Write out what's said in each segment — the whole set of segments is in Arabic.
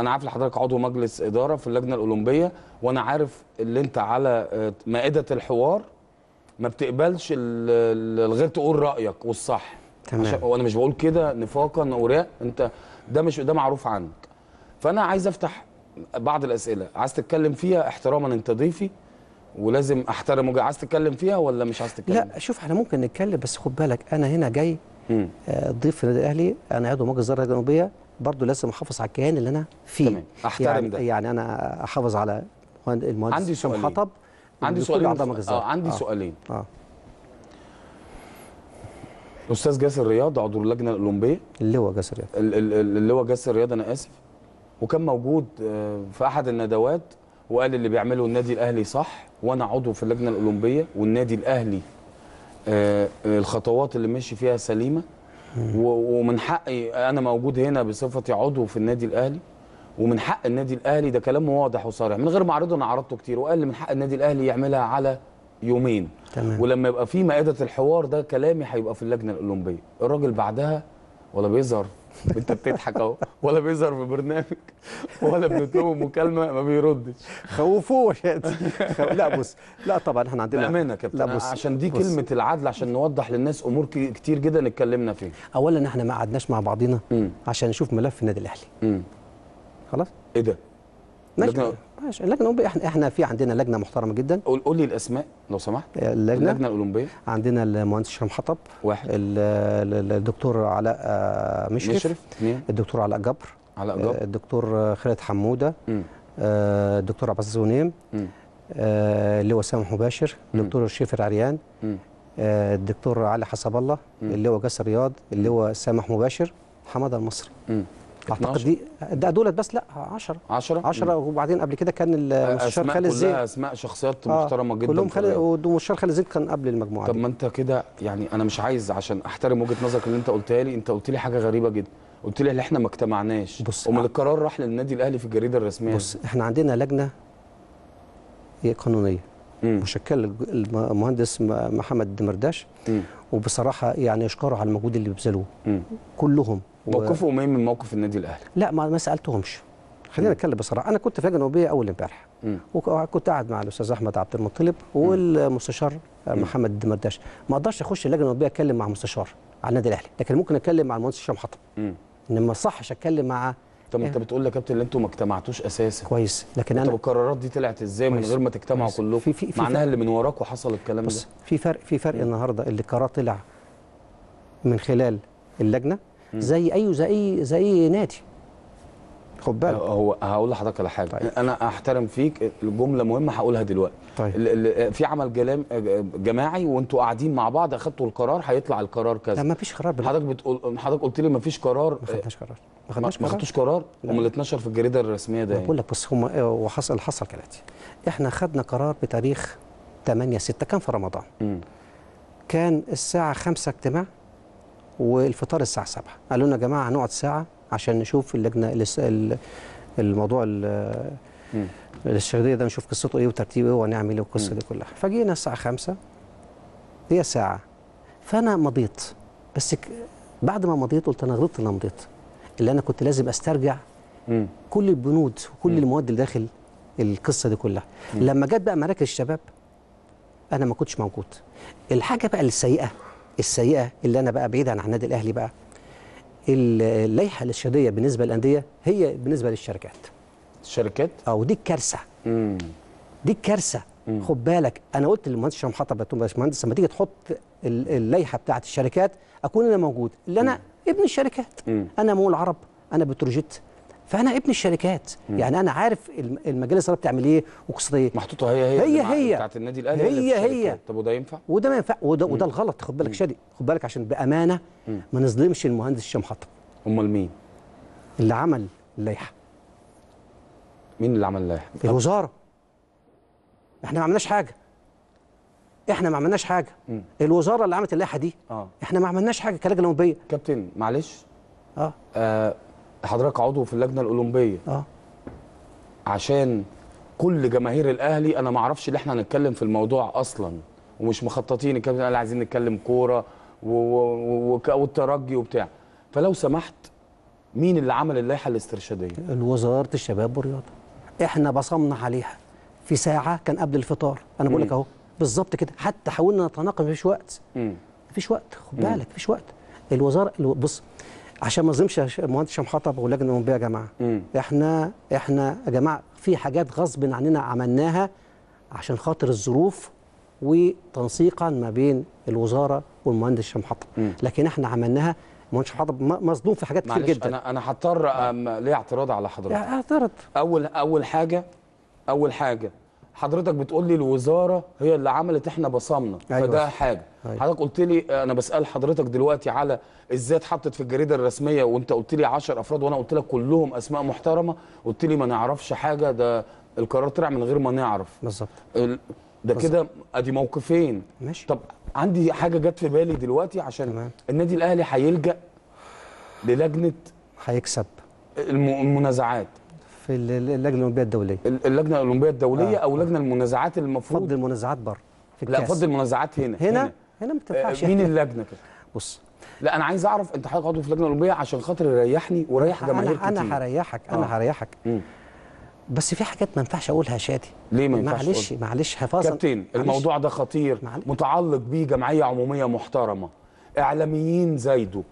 انا عارف لحضرتك عضو مجلس اداره في اللجنه الاولمبيه وانا عارف اللي انت على آه، مائده الحوار ما بتقبلش الغير تقول رايك والصح تمام وانا مش بقول كده نفاقا وراء انت ده مش ده معروف عنك فانا عايز افتح بعض الاسئله عايز تتكلم فيها احتراما انت ضيفي ولازم احترمه عايز تتكلم فيها ولا مش عايز تتكلم لا شوف احنا ممكن نتكلم بس خد بالك انا هنا جاي آه، ضيف النادي الاهلي انا عضو مجلس اداره الجنوبيه برضه لازم احافظ على الكيان اللي انا فيه تمام احترم يعني ده يعني انا احافظ على المهندس عندي سؤالين حطب عندي سؤالين اه عندي آه. سؤالين اه استاذ جاسر رياض عضو اللجنه الاولمبيه اللواء جاسر رياض اللواء جاسر رياض انا اسف وكان موجود آه، في احد الندوات وقال اللي بيعمله النادي الاهلي صح وانا عضو في اللجنه الاولمبيه والنادي الاهلي آه، الخطوات اللي ماشي فيها سليمه ومن حقي انا موجود هنا بصفتي عضو في النادي الاهلي ومن حق النادي الاهلي ده كلام واضح وصريح من غير ما اعرضه انا عرضته كتير وقال من حق النادي الاهلي يعملها على يومين تمام. ولما يبقى في مائده الحوار ده كلامي هيبقى في اللجنه الاولمبيه الراجل بعدها ولا بيظهر وانت بتضحك اهو ولا بيظهر في برنامج ولا بنطلبه مكالمه ما بيردش خوفوه خو... لا بص لا طبعا احنا عندنا امانه يا كابتن لا بص عشان دي بص. كلمه العدل عشان نوضح للناس امور كتير جدا اتكلمنا فيها اولا احنا ما قعدناش مع بعضينا عشان نشوف ملف النادي الاهلي خلاص ايه ده ماشي ماشي اللجنه الاولمبيه احنا احنا في عندنا لجنه محترمه جدا قول قول لي الاسماء لو سمحت اللجنه آه، اللجنه الاولمبيه عندنا المهندس شرم حطب واحد الدكتور علاء آه، مشرف, مشرف. الدكتور علاء جبر علاء جبر آه، الدكتور خالد حموده م. الدكتور عباس زونيم اللواء سامح مباشر الدكتور شريف العريان الدكتور علي حسب الله اللواء جاسر رياض اللواء سامح مباشر حماده المصري م. اعتقد دي ده دولت بس لا 10 10 10 وبعدين قبل كده كان المستشار خالد زين كلها اسماء شخصيات آه، محترمه جدا كلهم خالد والمستشار خالد زين كان قبل المجموعه طب ما انت كده يعني انا مش عايز عشان احترم وجهه نظرك اللي انت قلتها لي انت قلت لي حاجه غريبه جدا قلت لي احنا ما اجتمعناش بص امال القرار راح للنادي الاهلي في الجريده الرسميه بص احنا عندنا لجنه قانونيه مشكل المهندس محمد مرداش وبصراحه يعني اشكره على المجهود اللي بيبذلوه كلهم موقفهم ايه من موقف النادي الاهلي؟ لا ما ما سالتهمش خلينا نتكلم بصراحه انا كنت في لجنه نوبيه اول امبارح وكنت قاعد مع الاستاذ احمد عبد المطلب والمستشار مم. محمد مرداش ما اقدرش اخش اللجنه النوبيه اتكلم مع مستشار على النادي الاهلي لكن ممكن اتكلم مع المهندس هشام حطب انما ما صحش اتكلم مع طب انت إيه؟ بتقول لي يا كابتن ان انتوا ما اجتمعتوش اساسا كويس لكن انا طب القرارات دي طلعت ازاي من غير ما تجتمعوا كلكم في في في معناها اللي من وراكوا حصل الكلام بص ده في فرق في فرق النهارده اللي قرار طلع من خلال اللجنه زي اي زي اي زي اي نادي خد بالك هو هقول لحضرتك على حاجه طيب. انا احترم فيك الجمله مهمه هقولها دلوقتي طيب. في عمل جلام جماعي وانتوا قاعدين مع بعض اخدتوا القرار هيطلع القرار كذا لا ما فيش قرار حضرتك بتقول حضرتك قلت لي ما فيش قرار ما خدناش قرار ما خدناش قرار ما خدتوش قرار هم اللي اتنشر في الجريده الرسميه ده يعني. بقول لك بص هم وحصل حصل كالاتي احنا خدنا قرار بتاريخ 8 6 كان في رمضان م. كان الساعه 5 اجتماع والفطار الساعه 7 قالوا لنا يا جماعه هنقعد ساعه عشان نشوف اللجنه الموضوع الاستشهاديه ده نشوف قصته ايه وترتيبه ايه وهنعمل ايه والقصه دي كلها فجينا الساعه 5 هي ساعه فانا مضيت بس بعد ما مضيت قلت انا غلطت ان انا مضيت اللي انا كنت لازم استرجع مم. كل البنود وكل مم. المواد اللي داخل القصه دي كلها مم. لما جت بقى مراكز الشباب انا ما كنتش موجود الحاجه بقى السيئه السيئه اللي انا بقى بعيد عن النادي الاهلي بقى اللائحه الارشاديه بالنسبه للانديه هي بالنسبه للشركات الشركات اه ودي الكارثه امم دي الكارثه خد بالك انا قلت للمهندس شرم حطب يا باشمهندس لما تيجي تحط اللائحه بتاعه الشركات اكون انا موجود اللي انا مم. ابن الشركات مم. انا مول عرب انا بتروجيت فانا ابن الشركات م. يعني انا عارف المجالس الاداره بتعمل ايه ايه محطوطه هي هي هي هي بتاعت النادي الاهلي هي هي طب وده ينفع وده ما ينفع وده, وده الغلط خد بالك شادي خد بالك عشان بامانه م. ما نظلمش المهندس هشام حطب امال مين اللي عمل اللائحه مين اللي عمل اللائحه الوزاره احنا ما عملناش حاجه احنا ما عملناش حاجه م. الوزاره اللي عملت اللائحه دي آه. احنا ما عملناش حاجه كلجنه اولمبيه كابتن معلش آه. آه حضرتك عضو في اللجنه الاولمبيه اه عشان كل جماهير الاهلي انا ما اعرفش اللي احنا هنتكلم في الموضوع اصلا ومش مخططين الكابتن قال عايزين نتكلم كوره والترجي وبتاع فلو سمحت مين اللي عمل اللائحه الاسترشاديه وزاره الشباب والرياضه احنا بصمنا عليها في ساعه كان قبل الفطار انا بقول لك اهو بالظبط كده حتى حاولنا نتناقش مفيش وقت مفيش وقت خد بالك مفيش وقت الوزاره بص عشان ما نظلمش مهندس هشام حطب واللجنه الاولمبيه يا جماعه مم. احنا احنا يا جماعه في حاجات غصب عننا عملناها عشان خاطر الظروف وتنسيقا ما بين الوزاره والمهندس هشام حطب لكن احنا عملناها مهندس حطب مصدوم في حاجات كتير جدا انا انا هضطر ليه اعتراض على حضرتك اعترض اول اول حاجه اول حاجه حضرتك بتقول لي الوزاره هي اللي عملت احنا بصمنا أيوة. فده حاجه هاي. طيب. حضرتك قلت لي آه، انا بسال حضرتك دلوقتي على ازاي اتحطت في الجريده الرسميه وانت قلت لي 10 افراد وانا قلت لك كلهم اسماء محترمه قلت لي ما نعرفش حاجه ده القرار طلع من غير ما نعرف بالظبط ده كده ادي موقفين ماشي طب عندي حاجه جت في بالي دلوقتي عشان تمام. النادي الاهلي هيلجا للجنه هيكسب المنازعات في اللجنه الاولمبيه الدوليه اللجنه الاولمبيه الدوليه آه. او لجنه المنازعات المفروض فض المنازعات بره في الكاس لا فض المنازعات هنا هنا, هنا. هنا ما تنفعش مين يعني. اللجنه كده؟ بص لا انا عايز اعرف انت حضرتك عضو في اللجنه الاولمبيه عشان خاطر يريحني ويريح جماهير كتير انا هريحك انا آه. هريحك بس في حاجات ما ينفعش اقولها شادي ليه ما ينفعش معلش معلش هفاصل كابتن الموضوع ده خطير معلش. متعلق بيه جمعيه عموميه محترمه اعلاميين زايده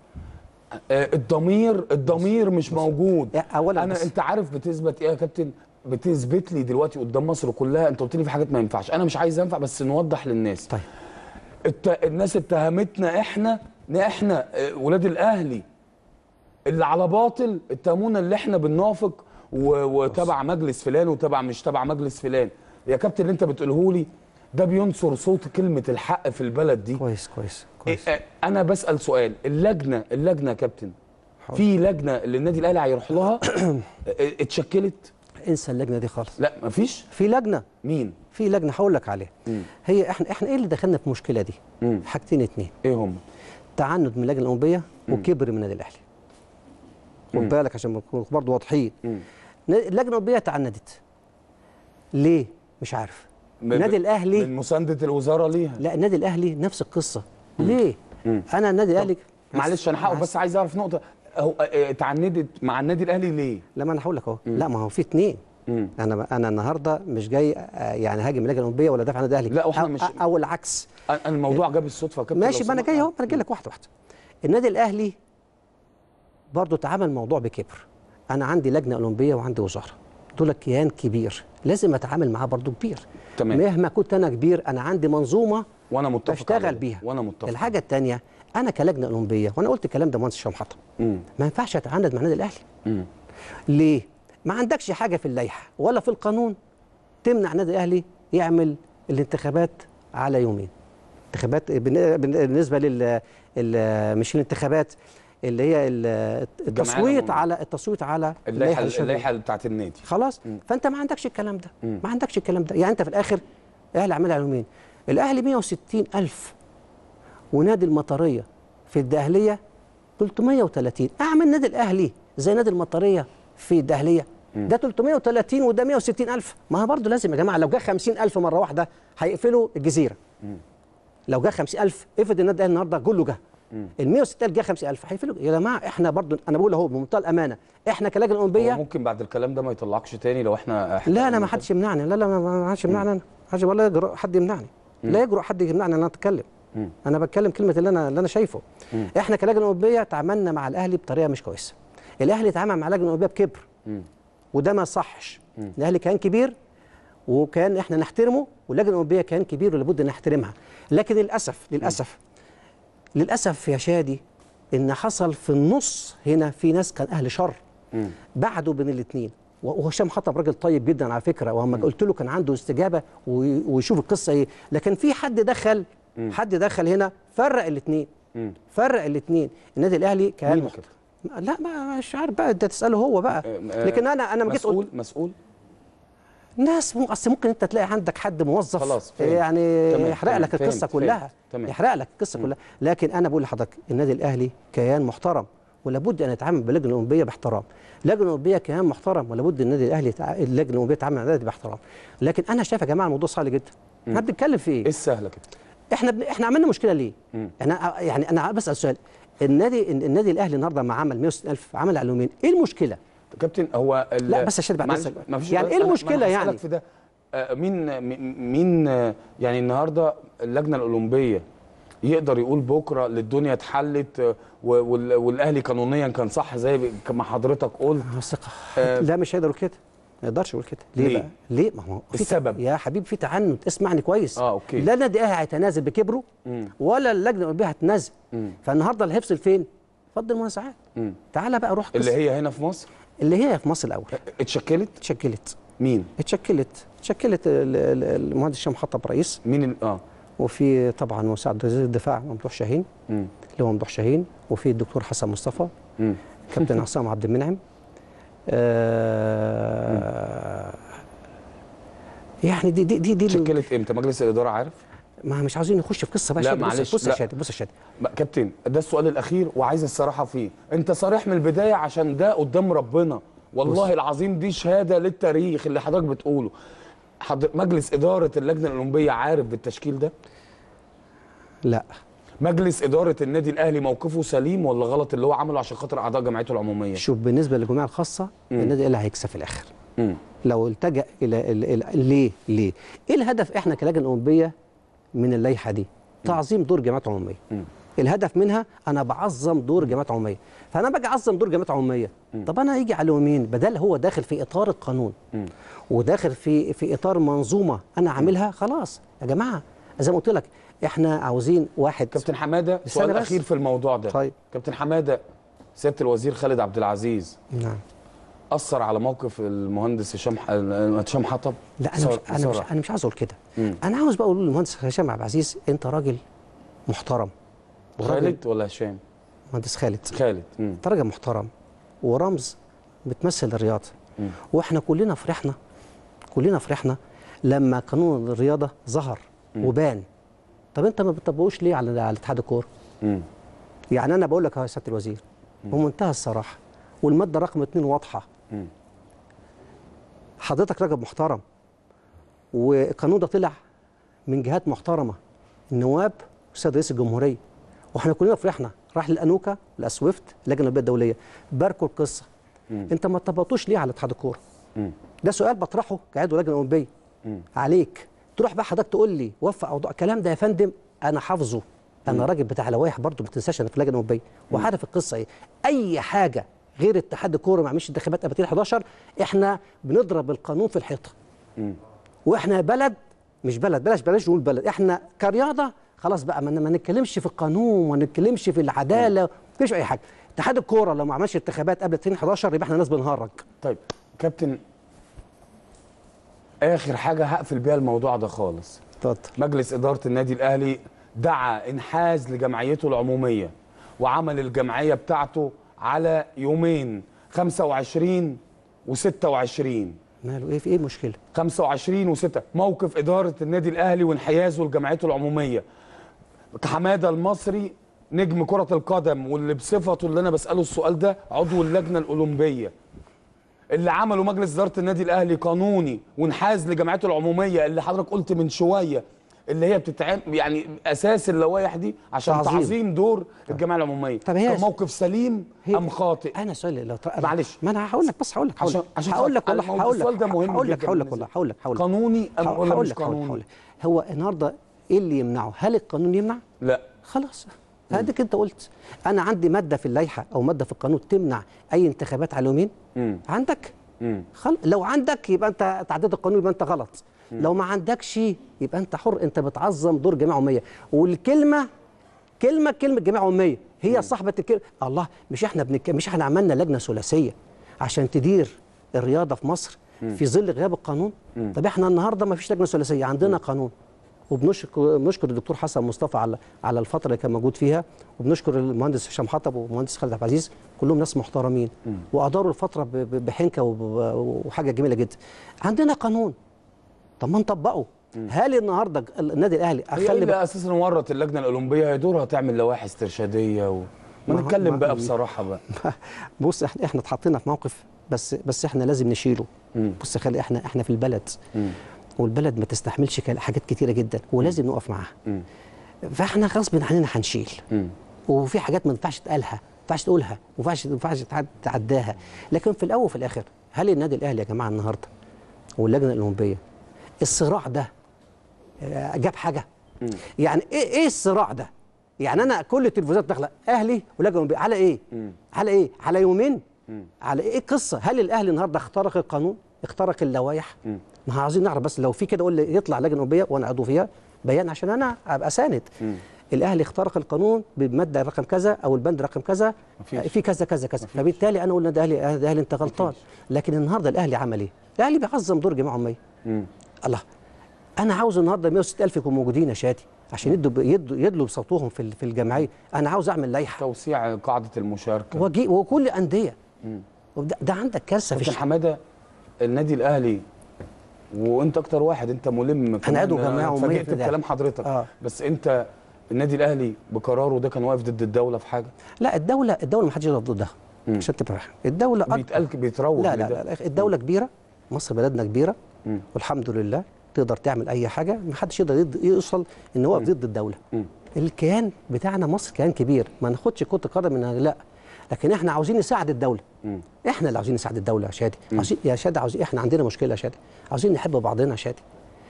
آه الضمير الضمير مش بس. موجود اولا انا بس. انت عارف بتثبت ايه يا كابتن بتثبت لي دلوقتي قدام مصر كلها انت قلت لي في حاجات ما ينفعش انا مش عايز انفع بس نوضح للناس طيب الت... الناس اتهمتنا احنا ان احنا آه، ولاد الاهلي اللي على باطل اتهمونا اللي احنا بننافق و... وتبع مجلس فلان وتبع مش تبع مجلس فلان يا كابتن اللي انت بتقوله لي ده بينصر صوت كلمه الحق في البلد دي كويس كويس إيه، كويس إيه انا بسال سؤال اللجنه اللجنه يا كابتن في لجنه اللي النادي الاهلي هيروح لها آه، آه، اتشكلت انسى اللجنه دي خالص لا مفيش في لجنه مين في لجنه هقول لك عليها هي احنا احنا ايه اللي دخلنا في المشكله دي مم. حاجتين اتنين ايه هم تعنت من اللجنه الاولمبيه وكبر من النادي الاهلي خد بالك عشان نكون برضه واضحين اللجنه الاولمبيه تعندت ليه مش عارف النادي الاهلي من مسانده الوزاره ليها لا النادي الاهلي نفس القصه مم. ليه مم. انا النادي الاهلي معلش انا حقه بس عايز اعرف نقطه هو اتعندت آه، آه، مع النادي الاهلي ليه؟ لما انا هقول لك اهو لا ما هو في اثنين انا انا النهارده مش جاي آه، يعني هاجم اللجنه الاولمبيه ولا دافع عن النادي الاهلي لا احنا مش او العكس الموضوع جاب الصدفه كابتن ماشي ما انا جاي اهو انا جاي لك واحده واحده النادي الاهلي برضه تعامل الموضوع بكبر انا عندي لجنه اولمبيه وعندي وزاره دول كيان كبير لازم اتعامل معاه برضه كبير تمام مهما كنت انا كبير انا عندي منظومه وانا متفق اشتغل بيها وانا متفق الحاجه الثانيه انا كلجنه اولمبيه وانا قلت الكلام ده مهندس هشام حطب ما ينفعش اتعند مع النادي الاهلي ليه ما عندكش حاجه في اللائحه ولا في القانون تمنع النادي الاهلي يعمل الانتخابات على يومين انتخابات بالنسبه لل مش الانتخابات اللي هي التصويت على التصويت على اللائحه اللائحه بتاعت النادي خلاص مم. فانت ما عندكش الكلام ده مم. ما عندكش الكلام ده يعني انت في الاخر الاهلي عملها على يومين الاهلي 160 الف ونادي المطريه في الدهليه 330 اعمل نادي الاهلي زي نادي المطريه في الدهليه ده 330 وده 160 الف ما هو برضه لازم يا جماعه لو جه 50 الف مره واحده هيقفلوا الجزيره لو جه 50 الف افرض النادي الاهلي النهارده كله جه ال 160 جه 50000 هيفلوا يا جماعه احنا برضه انا بقول اهو بمنتهى الامانه احنا كلجنه اولمبيه ممكن بعد الكلام ده ما يطلعكش تاني لو احنا, احنا لا انا ما يعني حدش يمنعني لا لا ما حدش يمنعني انا حاجه والله حد يمنعني لا يجرؤ حد يمنعني ان انا اتكلم مم. انا بتكلم كلمه اللي انا اللي انا شايفه مم. احنا كلجنه اوروبيه تعاملنا مع الاهلي بطريقه مش كويسه الاهلي اتعامل مع اللجنه الاوروبيه بكبر مم. وده ما صحش مم. الاهلي كان كبير وكان احنا نحترمه واللجنه الاوروبيه كان كبير ولابد نحترمها لكن للاسف للاسف مم. للاسف يا شادي ان حصل في النص هنا في ناس كان اهل شر مم. بعدوا بين الاثنين وهشام حطب راجل طيب جدا على فكره وما قلت له كان عنده استجابه ويشوف القصه ايه لكن في حد دخل مم. حد دخل هنا فرق الاثنين فرق الاثنين النادي الاهلي كان لا ما مش عارف بقى انت تساله هو بقى لكن انا انا ما جيت مسؤول مسؤول ناس مو اصل ممكن انت تلاقي عندك حد موظف خلاص يعني يحرق لك القصه كلها يحرق لك القصه كلها لكن انا بقول لحضرتك النادي الاهلي كيان محترم ولابد ان يتعامل باللجنه الاولمبيه باحترام اللجنه الاولمبيه كيان محترم ولابد النادي الاهلي تع... اللجنه الاولمبيه تتعامل مع النادي باحترام لكن انا شايف يا جماعه الموضوع صعب جدا احنا بنتكلم في ايه؟ ايه السهله كده؟ احنا ب... احنا عملنا مشكله ليه؟ احنا يعني انا بسال سؤال النادي النادي الاهلي النهارده ما عمل 160 الف عمل على مين؟ ايه المشكله؟ كابتن هو ال... لا بس عشان بعد يعني, يعني ايه المشكله يعني؟ في ده آه، مين مين يعني النهارده اللجنه الاولمبيه يقدر يقول بكره للدنيا اتحلت آه، والاهلي قانونيا كان صح زي ما حضرتك قلت آه لا مش هيقدروا كده ما يقدرش يقول كده ليه, ليه؟ بقى ليه ما هو السبب يا حبيبي في تعنت اسمعني كويس اه اوكي لا النادي الاهلي هيتنازل بكبره مم. ولا اللجنه الاولمبيه هتنازل فالنهارده الهفصل فين فض المنازعات تعالى بقى روح اللي هي هنا في مصر اللي هي في مصر الاول اتشكلت اتشكلت مين اتشكلت اتشكلت المهندس هشام حطب رئيس مين اه وفي طبعا مساعد وزير الدفاع ممدوح شاهين اللي هو ممدوح شاهين وفي الدكتور حسن مصطفى كابتن عصام عبد المنعم آه، يعني دي دي دي, دي شكلت امتى مجلس الاداره عارف ما مش عاوزين نخش في قصه بقى لا معلش بص يا شادي بص يا شادي كابتن ده السؤال الاخير وعايز الصراحه فيه انت صريح من البدايه عشان ده قدام ربنا والله بص. العظيم دي شهاده للتاريخ اللي حضرتك بتقوله حضر مجلس اداره اللجنه الاولمبيه عارف بالتشكيل ده لا مجلس اداره النادي الاهلي موقفه سليم ولا غلط اللي هو عمله عشان خاطر اعضاء جمعيته العموميه شوف بالنسبه للجمعيه الخاصه مم. النادي الاهلي هيكسب في الاخر مم. لو التجا الى الـ الـ ليه ليه ايه الهدف احنا كلجنه اولمبيه من اللائحه دي تعظيم دور جمعيات عموميه الهدف منها انا بعظم دور جمعيات عموميه فانا باجي اعظم دور جمعيات عموميه طب انا هيجي على مين بدل هو داخل في اطار القانون وداخل في في اطار منظومه انا عاملها خلاص يا جماعه زي ما قلت لك احنا عاوزين واحد كابتن حماده سؤال اخير في الموضوع ده طيب. كابتن حماده سياده الوزير خالد عبد العزيز نعم اثر على موقف المهندس هشام هشام حطب لا انا مش انا مش انا مش عاوز اقول كده انا عاوز بقى اقول للمهندس هشام عبد العزيز انت راجل محترم خالد ولا هشام مهندس خالد خالد انت راجل محترم ورمز بتمثل الرياضه واحنا كلنا فرحنا كلنا فرحنا لما قانون الرياضه ظهر وبان طب انت ما بتطبقوش ليه على على اتحاد الكوره؟ يعني انا بقول لك يا سياده الوزير بمنتهى الصراحه والماده رقم اثنين واضحه مم. حضرتك راجل محترم والقانون ده طلع من جهات محترمه النواب والسيد رئيس الجمهوريه واحنا كلنا فرحنا راح للانوكا لاسويفت اللجنه الاولمبيه الدوليه باركوا القصه مم. انت ما طبقتوش ليه على اتحاد الكوره ده سؤال بطرحه كعضو لجنه اولمبيه عليك تروح بقى حضرتك تقول لي وفق اوضاع الكلام ده يا فندم انا حافظه انا راجل بتاع لوائح برضه ما تنساش انا في اللجنه الاولمبيه وعارف القصه ايه اي حاجه غير اتحاد الكوره ما عملش انتخابات اباتين 11 احنا بنضرب القانون في الحيطه واحنا بلد مش بلد بلاش بلاش نقول بلد احنا كرياضه خلاص بقى ما نتكلمش في القانون وما نتكلمش في العداله ما فيش اي حاجه اتحاد الكوره لو ما عملش انتخابات قبل 2011 يبقى احنا ناس بنهرج طيب كابتن اخر حاجه هقفل بيها الموضوع ده خالص اتفضل مجلس اداره النادي الاهلي دعا انحاز لجمعيته العموميه وعمل الجمعيه بتاعته على يومين 25 و26 ماله ايه في ايه المشكله 25 و6 موقف اداره النادي الاهلي وانحيازه لجمعيته العموميه حماده المصري نجم كره القدم واللي بصفته اللي انا بساله السؤال ده عضو اللجنه الاولمبيه اللي عمله مجلس اداره النادي الاهلي قانوني وانحاز لجمعيته العموميه اللي حضرتك قلت من شويه اللي هي بتتعمل يعني اساس اللوائح دي عشان تعظيم, تعظيم دور الجمعيه العموميه طب هي موقف سليم هي ام خاطئ انا سؤالي لو تق... معلش ما انا هقول لك بس هقول لك عشان هقول لك والله هقول لك ده مهم هقول لك هقول لك والله هقول لك هقول لك قانوني ام ولا مش قانوني هو النهارده ايه اللي يمنعه هل القانون يمنع لا خلاص هاديك انت قلت انا عندي ماده في اللائحه او ماده في القانون تمنع اي انتخابات على اليومين مم. عندك مم. خل... لو عندك يبقى انت تعديل القانون يبقى انت غلط مم. لو ما عندكش يبقى انت حر انت بتعظم دور جماعه اميه والكلمه كلمه كلمه جماعه اميه هي مم. صاحبه الكلمه الله مش احنا بنك... مش احنا عملنا لجنه ثلاثيه عشان تدير الرياضه في مصر مم. في ظل غياب القانون مم. طب احنا النهارده ما فيش لجنه ثلاثيه عندنا مم. قانون وبنشكر الدكتور حسن مصطفى على على الفتره اللي كان موجود فيها وبنشكر المهندس هشام حطب والمهندس خالد عبد العزيز كلهم ناس محترمين واداروا الفتره بحنكه وحاجه جميله جدا عندنا قانون طب ما نطبقه هل النهارده النادي الاهلي اخلي بقى اساسا ورط اللجنه الاولمبيه هي دورها تعمل لوائح استرشاديه و... ما نتكلم بقى بصراحه بقى بص احنا احنا اتحطينا في موقف بس بس احنا لازم نشيله بص خلي احنا احنا في البلد والبلد ما تستحملش حاجات كتيره جدا ولازم نقف معاها فاحنا غصب عننا هنشيل وفي حاجات ما ينفعش تقالها ما ينفعش تقولها ما ينفعش ما ينفعش تعداها لكن في الاول وفي الاخر هل النادي الاهلي يا جماعه النهارده واللجنه الاولمبيه الصراع ده آه، جاب حاجه يعني ايه ايه الصراع ده يعني انا كل التلفزيونات داخله اهلي ولجنه اولمبيه على ايه على ايه على يومين على ايه القصه هل الاهلي النهارده اخترق القانون اخترق اللوائح ما عايزين نعرف بس لو في كده قول لي يطلع لجنه نوبيه وانا عضو فيها بيان عشان انا ابقى ساند الاهلي اخترق القانون بالماده رقم كذا او البند رقم كذا مفيش. في كذا كذا كذا مفيش. فبالتالي انا اقول ده الاهلي اهلي انت غلطان لكن النهارده الاهلي عمل ايه؟ الاهلي بيعظم دور جماعه اميه الله انا عاوز النهارده 106000 يكونوا موجودين يا شادي عشان يدوا يدوا يدلوا بصوتهم في في الجمعيه انا عاوز اعمل لائحه توسيع قاعده المشاركه وكل الانديه ده, ده عندك كارثه في حماده النادي الاهلي وانت اكتر واحد انت ملم وجماعه جماعه فاجئت بكلام حضرتك آه. بس انت النادي الاهلي بقراره ده كان واقف ضد الدوله في حاجه لا الدوله الدوله ما حدش يقدر ضدها عشان تبقى الدوله بيتقال بيتروج لا, لا لا, لا الدوله كبيره مصر بلدنا كبيره م. والحمد لله تقدر تعمل اي حاجه ما حدش يقدر يوصل ان هو ضد الدوله م. الكيان بتاعنا مصر كيان كبير ما ناخدش كره قدم من لا لكن احنا عاوزين نساعد الدوله احنا اللي عاوزين نساعد الدوله يا شادي عاوزين يا شادي عاوزين احنا عندنا مشكله يا شادي عاوزين نحب بعضنا يا شادي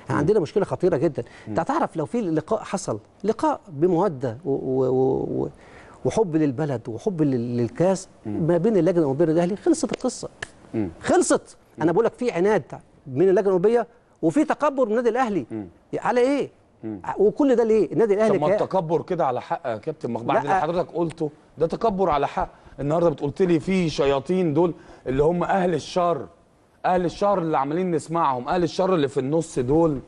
احنا عندنا مشكله خطيره جدا انت تعرف لو في لقاء حصل لقاء بموده و... و... و... وحب للبلد وحب للكاس ما بين اللجنه الاولمبيه بين الاهلي خلصت القصه خلصت انا بقول لك في عناد من اللجنه الاولمبيه وفي تكبر من النادي الاهلي على ايه وكل ده ليه النادي الاهلي طب ما التكبر كده على حق يا كابتن ما بعد اللي حضرتك قلته ده تكبر على حق النهارده بتقولت لي في شياطين دول اللي هم اهل الشر اهل الشر اللي عمالين نسمعهم اهل الشر اللي في النص دول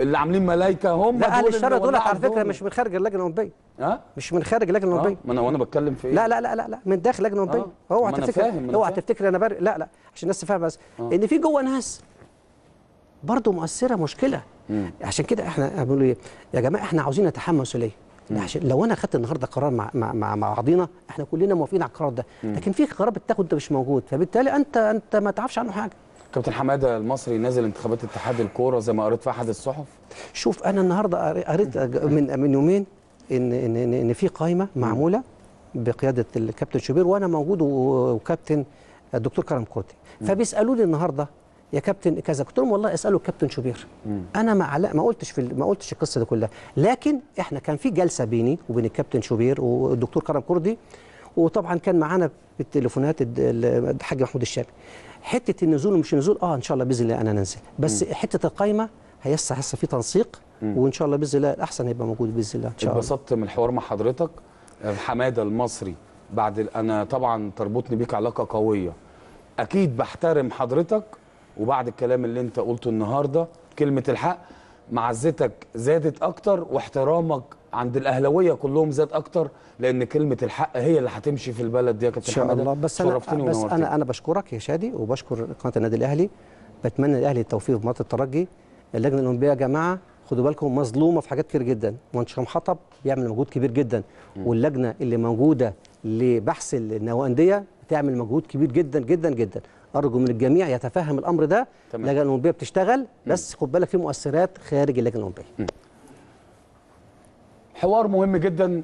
اللي عاملين ملائكه هم لا اهل الشر دول على فكره مش من خارج اللجنه الاولمبيه ها مش من خارج اللجنه آه، الاولمبيه ما انا وانا بتكلم في ايه لا لا لا لا, لا من داخل اللجنه الاولمبيه آه. اوعى تفتكر اوعى تفتكر انا بر... لا لا عشان الناس تفهم بس أه. ان في جوه ناس برضه مؤثره مشكله مم. عشان كده احنا بنقول ايه يا جماعه احنا عاوزين نتحمل مسؤوليه عشان لو انا اخدت النهارده قرار مع مع مع بعضينا احنا كلنا موافقين على القرار ده لكن في قرار بتاخد انت مش موجود فبالتالي انت انت ما تعرفش عنه حاجه كابتن حماده المصري نازل انتخابات اتحاد الكوره زي ما قريت في احد الصحف شوف انا النهارده قريت من من يومين ان ان ان, إن في قائمه معموله بقياده الكابتن شوبير وانا موجود وكابتن الدكتور كرم كوتي فبيسالوني النهارده يا كابتن كذا قلت لهم والله اسالوا الكابتن شوبير مم. انا ما علاء ما قلتش في ما قلتش القصه دي كلها لكن احنا كان في جلسه بيني وبين الكابتن شوبير والدكتور كرم كردي وطبعا كان معانا بالتليفونات الحاج محمود الشامي حته النزول ومش النزول اه ان شاء الله باذن الله انا ننزل بس مم. حته القايمه هيسه هسه في تنسيق مم. وان شاء الله باذن الله الاحسن هيبقى موجود باذن الله ان شاء الله اتبسطت من الحوار مع حضرتك حماده المصري بعد انا طبعا تربطني بيك علاقه قويه اكيد بحترم حضرتك وبعد الكلام اللي انت قلته النهارده كلمه الحق معزتك زادت اكتر واحترامك عند الاهلاويه كلهم زاد اكتر لان كلمه الحق هي اللي هتمشي في البلد دي يا كابتن ان الله بس انا بس انا انا بشكرك يا شادي وبشكر قناه النادي الاهلي بتمنى الاهلي التوفيق في مباراه الترجي اللجنه الاولمبيه يا جماعه خدوا بالكم مظلومه في حاجات كتير جدا وانشام حطب بيعمل مجهود كبير جدا واللجنه اللي موجوده لبحث النوانديه بتعمل مجهود كبير جدا جدا جدا ارجو من الجميع يتفهم الامر ده اللجنه الاولمبيه بتشتغل بس خد بالك في مؤثرات خارج اللجنه الاولمبيه حوار مهم جدا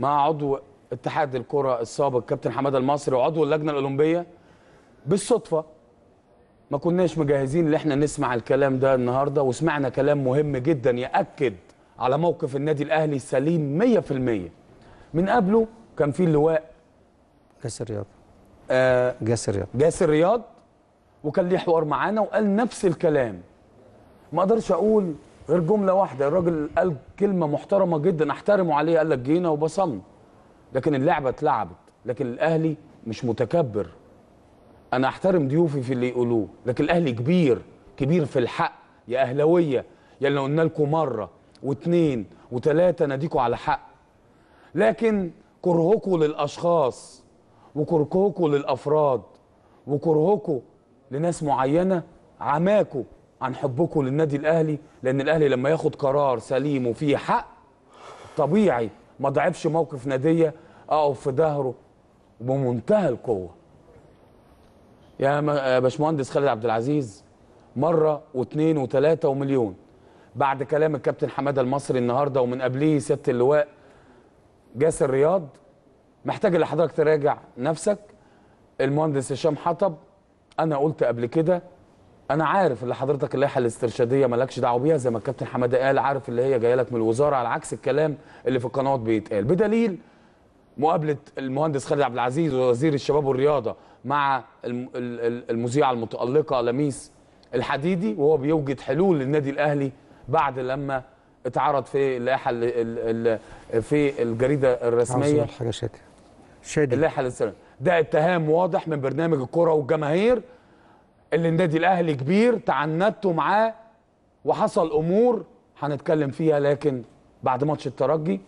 مع عضو اتحاد الكره السابق كابتن حماده المصري وعضو اللجنه الاولمبيه بالصدفه ما كناش مجهزين ان احنا نسمع الكلام ده النهارده وسمعنا كلام مهم جدا ياكد على موقف النادي الاهلي السليم 100% من قبله كان في اللواء كاس الرياضه آه جاسر رياض جاسر رياض وكان ليه حوار معانا وقال نفس الكلام ما اقدرش اقول غير جمله واحده الراجل قال كلمه محترمه جدا احترمه عليها قال لك جينا وبصمنا لكن اللعبه اتلعبت لكن الاهلي مش متكبر انا احترم ضيوفي في اللي يقولوه لكن الاهلي كبير كبير في الحق يا اهلاويه يا اللي قلنا لكم مره واثنين وثلاثه ناديكوا على حق لكن كرهكم للاشخاص وكركوكوا للافراد وكرهكوا لناس معينه عماكو عن حبكو للنادي الاهلي لان الاهلي لما ياخد قرار سليم وفيه حق طبيعي ما ضعفش موقف ناديه اقف في ظهره بمنتهى القوه يا باشمهندس خالد عبد العزيز مره واثنين وثلاثه ومليون بعد كلام الكابتن حماده المصري النهارده ومن قبليه سياده اللواء جاسر رياض محتاج اللي حضرتك تراجع نفسك المهندس هشام حطب انا قلت قبل كده انا عارف اللي حضرتك اللائحه الاسترشاديه مالكش دعوه بيها زي ما الكابتن حماده قال عارف اللي هي جايه لك من الوزاره على عكس الكلام اللي في القنوات بيتقال بدليل مقابله المهندس خالد عبد العزيز وزير الشباب والرياضه مع المذيعه المتالقه لميس الحديدي وهو بيوجد حلول للنادي الاهلي بعد لما اتعرض في اللائحه في الجريده الرسميه حاجه شاكر شادي اللائحه يحلل ده اتهام واضح من برنامج الكره والجماهير اللي النادي الاهلي كبير تعنتوا معاه وحصل امور هنتكلم فيها لكن بعد ماتش الترجي